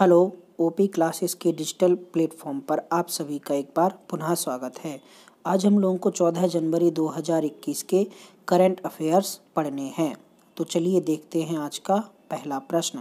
hello O P classes के digital platform पर आप सभी का एक बार पुनः स्वागत है आज हम लोगों को 14 जनवरी 2021 के करंट अफेयर्स पढ़ने हैं तो चलिए देखते हैं आज का पहला प्रश्न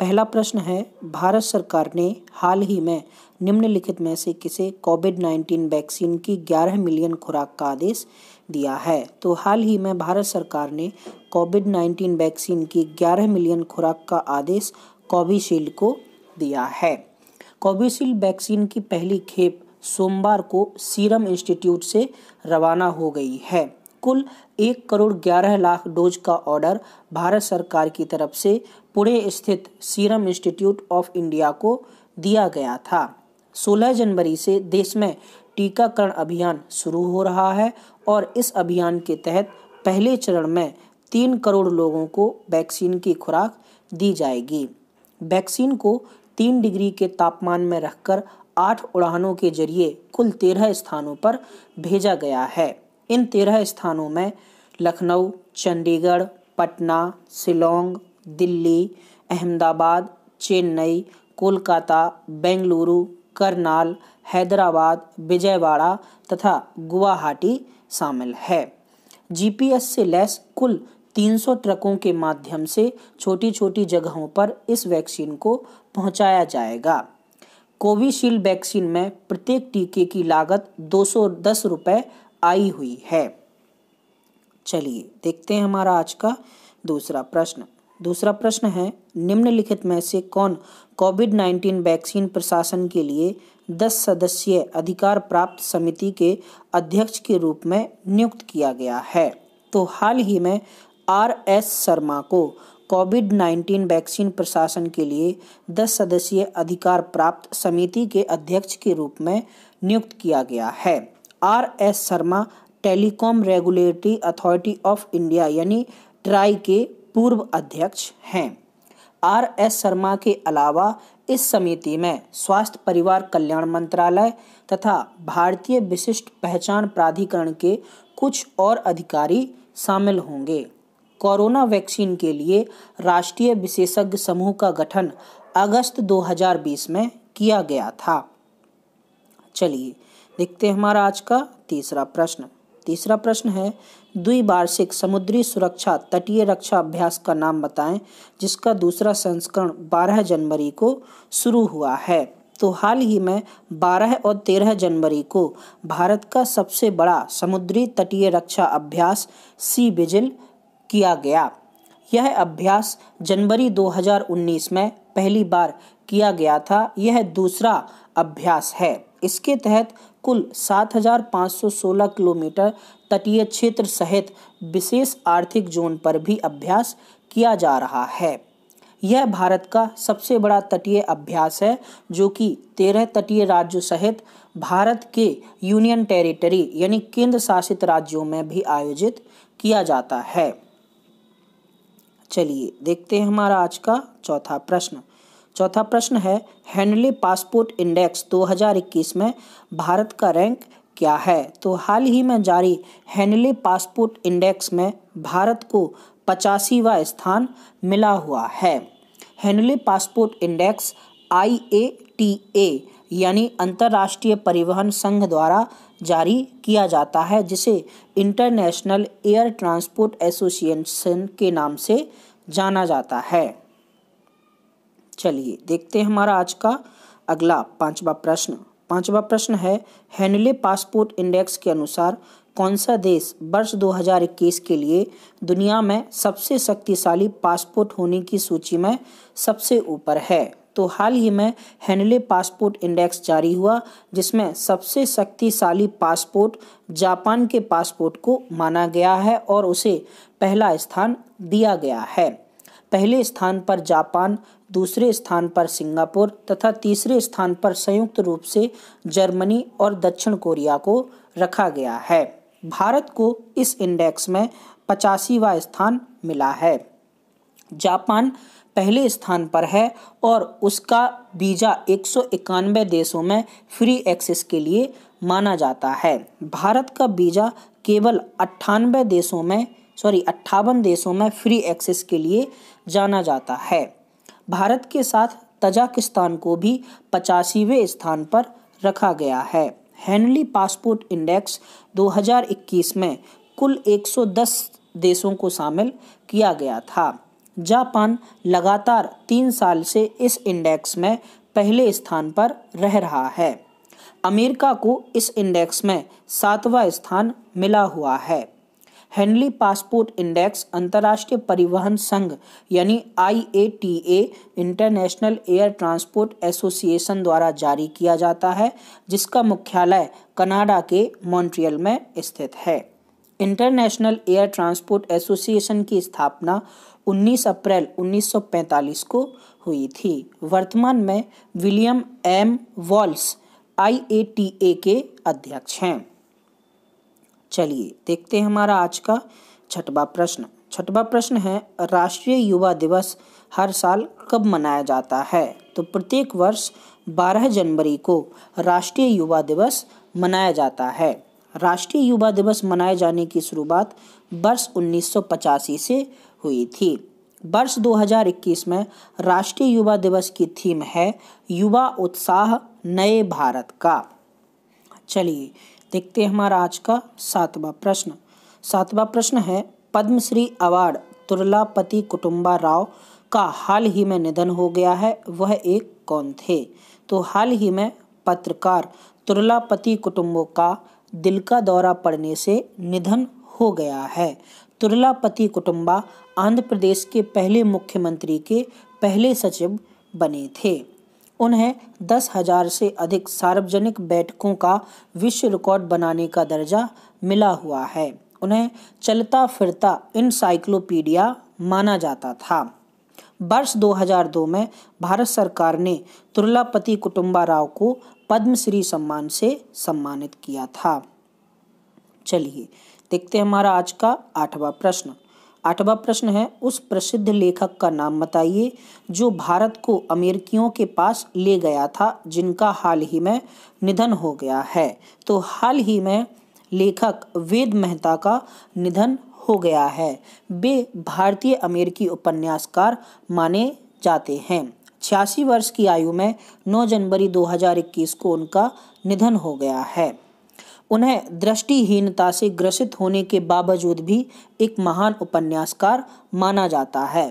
पहला प्रश्न है भारत सरकार ने हाल ही में निम्नलिखित में से किसे कोविड 19 वैक्सीन की 11 मिलियन खुराक का आदेश दिया है तो हाल ही में भारत सरकार ने कोविड 19 वैक्सीन की 11 मिलियन खुराक का आदेश कोविशील्ड को दिया है कोविशील्ड वैक्सीन की पहली खेप सोमवार को सीरम इंस्टीट्यूट से रवाना हो गई है कुल एक करोड़ ग्यारह लाख डोज का ऑर्डर भारत सरकार की तरफ से पुणे स्थित सीरम इंस्टीट्यूट ऑफ इंडिया को दिया गया था 16 जनवरी से देश में टीकाकरण अभियान शुरू हो रहा है और इस अभियान के तहत पहले चरण में तीन करोड़ लोगों को वैक्सीन की खुराक दी जाएगी वैक्सीन को तीन डिग्री के तापमान में रखकर आठ उड़ानों के जरिए कुल तेरह स्थानों पर भेजा गया है इन तेरह स्थानों में लखनऊ चंडीगढ़ पटना सिलोंग दिल्ली अहमदाबाद चेन्नई कोलकाता बेंगलुरु करनाल हैदराबाद विजयवाड़ा तथा गुवाहाटी शामिल है जीपीएस से लैस कुल 300 ट्रकों के माध्यम से छोटी छोटी जगहों पर इस वैक्सीन को पहुंचाया जाएगा कोविशील्ड वैक्सीन में प्रत्येक टीके की लागत दो सौ आई हुई है चलिए देखते हैं हमारा आज का दूसरा प्रश्न दूसरा प्रश्न है निम्नलिखित में से कौन कोविड नाइन्टीन वैक्सीन प्रशासन के लिए दस सदस्यीय अधिकार प्राप्त समिति के अध्यक्ष के रूप में नियुक्त किया गया है तो हाल ही में आर एस शर्मा को कोविड 19 वैक्सीन प्रशासन के लिए 10 सदस्यीय अधिकार प्राप्त समिति के अध्यक्ष के रूप में नियुक्त किया गया है R S Sharma telecom regulatory authority of India यानी ट्राई के पूर्व अध्यक्ष हैं आर एस शर्मा के अलावा इस समिति में स्वास्थ्य परिवार कल्याण मंत्रालय तथा भारतीय विशिष्ट पहचान प्राधिकरण के कुछ और अधिकारी शामिल होंगे कोरोना वैक्सीन के लिए राष्ट्रीय विशेषज्ञ समूह का गठन अगस्त 2020 में किया गया था चलिए देखते हैं हमारा आज का तीसरा प्रश्न तीसरा प्रश्न है द्विवार्षिक समुद्री सुरक्षा तटीय रक्षा अभ्यास का नाम बताएं जिसका दूसरा संस्करण 12 जनवरी को शुरू हुआ है तो हाल ही में 12 और 13 जनवरी को भारत का सबसे बड़ा समुद्री तटीय रक्षा अभ्यास सी विजिल किया गया यह अभ्यास जनवरी 2019 में पहली बार किया गया था यह दूसरा अभ्यास है इसके तहत कुल 7,516 किलोमीटर तटीय क्षेत्र सहित विशेष आर्थिक जोन पर भी अभ्यास किया जा रहा है यह भारत का सबसे बड़ा तटीय अभ्यास है जो कि तेरह तटीय राज्यों सहित भारत के यूनियन टेरिटरी यानी केंद्र शासित राज्यों में भी आयोजित किया जाता है चलिए देखते हैं हमारा आज का चौथा प्रश्न चौथा प्रश्न है हेनली पासपोर्ट इंडेक्स 2021 में भारत का रैंक क्या है तो हाल ही में जारी हेनली पासपोर्ट इंडेक्स में भारत को पचासीवा स्थान मिला हुआ है Henley passport index I A T A यानी अंतर्राष्ट्रीय परिवहन संघ द्वारा जारी किया जाता है जिसे इंटरनेशनल एयर ट्रांसपोर्ट एसोसिएशन के नाम से जाना जाता है चलिए देखते हैं हमारा आज का अगला पांचवा प्रश्न पांचवा प्रश्न है हेनले पासपोर्ट इंडेक्स के अनुसार कौन सा देश वर्ष 2021 के लिए दुनिया में सबसे शक्तिशाली पासपोर्ट होने की सूची में सबसे ऊपर है तो हाल ही में हेनले पासपोर्ट इंडेक्स जारी हुआ जिसमें सबसे शक्तिशाली पासपोर्ट जापान के पासपोर्ट को माना गया है और उसे पहला स्थान दिया गया है पहले स्थान पर जापान दूसरे स्थान पर सिंगापुर तथा तीसरे स्थान पर संयुक्त रूप से जर्मनी और दक्षिण कोरिया को रखा गया है भारत को इस इंडेक्स में पचासीवा स्थान मिला है जापान पहले स्थान पर है और उसका वीज़ा एक देशों में फ्री एक्सेस के लिए माना जाता है भारत का वीज़ा केवल अट्ठानवे देशों में सॉरी अट्ठावन देशों में फ्री एक्सेस के लिए जाना जाता है भारत के साथ तजाकिस्तान को भी पचासीवें स्थान पर रखा गया है हैनली पासपोर्ट इंडेक्स 2021 में कुल 110 देशों को शामिल किया गया था जापान लगातार तीन साल से इस इंडेक्स में पहले स्थान पर रह रहा है अमेरिका को इस इंडेक्स में सातवां स्थान मिला हुआ है हेनली पासपोर्ट इंडेक्स अंतर्राष्ट्रीय परिवहन संघ यानी I international air transport association द्वारा जारी किया जाता है जिसका मुख्यालय कनाडा के मॉन्ट्रियल में स्थित है इंटरनेशनल एयर ट्रांसपोर्ट एसोसिएशन की स्थापना 19 अप्रैल 1945 को हुई थी वर्तमान में विलियम एम वॉल्स आईएटीए के अध्यक्ष हैं चलिए देखते हैं हमारा आज का छठवा प्रश्न छठवा प्रश्न है राष्ट्रीय युवा दिवस हर साल कब मनाया जाता है तो प्रत्येक वर्ष 12 जनवरी को राष्ट्रीय युवा दिवस मनाया जाता है राष्ट्रीय युवा दिवस मनाए जाने की शुरुआत वर्ष उन्नीस से हुई थी वर्ष 2021 में राष्ट्रीय युवा दिवस की थीम है युवा उत्साह नए भारत का चलिए देखते हैं हमारा आज का सातवां प्रश्न सातवां प्रश्न है पद्मश्री अवार्ड तुरलापति कुटुम्बा राव का हाल ही में निधन हो गया है वह एक कौन थे तो हाल ही में पत्रकार तुरलापति कुटुम्बो का दिल का दौरा पड़ने से निधन हो गया है तुरलापति कुटुंबा आंध्र प्रदेश के पहले मुख्यमंत्री के पहले सचिव बने थे उन्हें दस हजार से अधिक सार्वजनिक बैठकों का विश्व रिकॉर्ड बनाने का दर्जा मिला हुआ है उन्हें चलता फिरता इनसाइक्लोपीडिया माना जाता था वर्ष 2002 में भारत सरकार ने तुरलापति कुटुंबा राव को पद्मश्री सम्मान से सम्मानित किया था चलिए देखते हैं हमारा आज का आठवां प्रश्न आठवां प्रश्न है उस प्रसिद्ध लेखक का नाम बताइए जो भारत को अमेरिकियों के पास ले गया था जिनका हाल ही में निधन हो गया है तो हाल ही में लेखक वेद मेहता का निधन हो गया है वे भारतीय अमेरिकी उपन्यासकार माने जाते हैं छियासी वर्ष की आयु में 9 जनवरी 2021 को उनका निधन हो गया है उन्हें दृष्टिहीनता से ग्रसित होने के बावजूद भी एक महान उपन्यासकार माना जाता है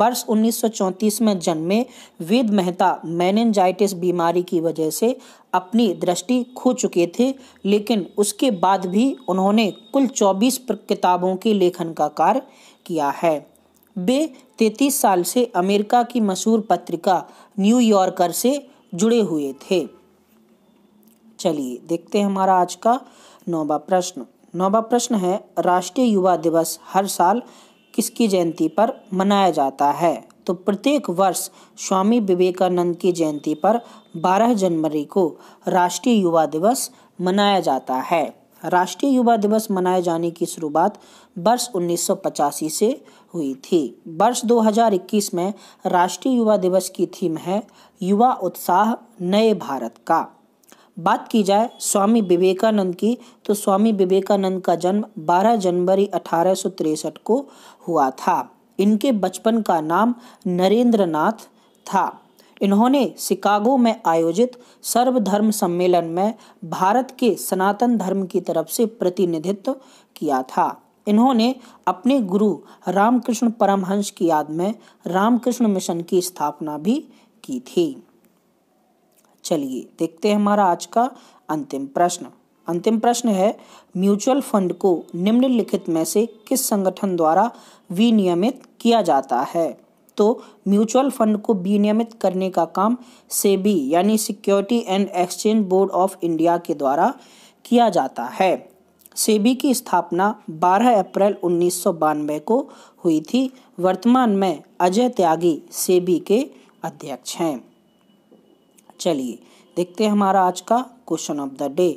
वर्ष 1934 में जन्मे वेद मेहता मैनेंजाइटिस बीमारी की वजह से अपनी दृष्टि खो चुके थे लेकिन उसके बाद भी उन्होंने कुल 24 किताबों के लेखन का कार्य किया है वे तैतीस साल से अमेरिका की मशहूर पत्रिका न्यूयॉर्कर से जुड़े हुए थे चलिए देखते हैं हमारा आज का नौवा प्रश्न नौवा प्रश्न है राष्ट्रीय युवा दिवस हर साल किसकी जयंती पर मनाया जाता है तो प्रत्येक वर्ष स्वामी विवेकानंद की जयंती पर 12 जनवरी को राष्ट्रीय युवा दिवस मनाया जाता है राष्ट्रीय युवा दिवस मनाए जाने की शुरुआत वर्ष उन्नीस से हुई थी वर्ष 2021 में राष्ट्रीय युवा दिवस की थीम है युवा उत्साह नए भारत का बात की जाए स्वामी विवेकानंद की तो स्वामी विवेकानंद का जन्म 12 जनवरी अठारह को हुआ था इनके बचपन का नाम नरेंद्र नाथ था इन्होंने शिकागो में आयोजित सर्वधर्म सम्मेलन में भारत के सनातन धर्म की तरफ से प्रतिनिधित्व किया था इन्होंने अपने गुरु रामकृष्ण परमहंस की याद में रामकृष्ण मिशन की स्थापना भी की थी चलिए देखते हैं हमारा आज का अंतिम प्रश्न अंतिम प्रश्न है म्यूचुअल फंड को निम्नलिखित में से किस संगठन द्वारा विनियमित किया जाता है तो म्यूचुअल फंड को विनियमित करने का काम सेबी यानी security and exchange board of India के द्वारा किया जाता है सेबी की स्थापना 12 अप्रैल उन्नीस को हुई थी वर्तमान में अजय त्यागी सेबी के अध्यक्ष हैं चलिए देखते हैं हमारा आज का क्वेश्चन ऑफ द डे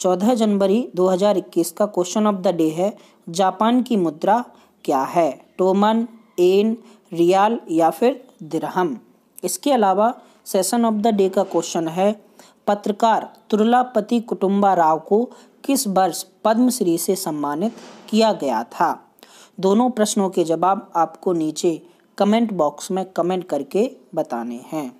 14 जनवरी 2021 का क्वेश्चन ऑफ द डे है जापान की मुद्रा क्या है टोमन एन रियाल या फिर दिरहम इसके अलावा सेशन ऑफ द डे का क्वेश्चन है पत्रकार तुरलापति कुटुम्बा राव को किस वर्ष पद्मश्री से सम्मानित किया गया था दोनों प्रश्नों के जवाब आपको नीचे कमेंट बॉक्स में कमेंट करके बताने हैं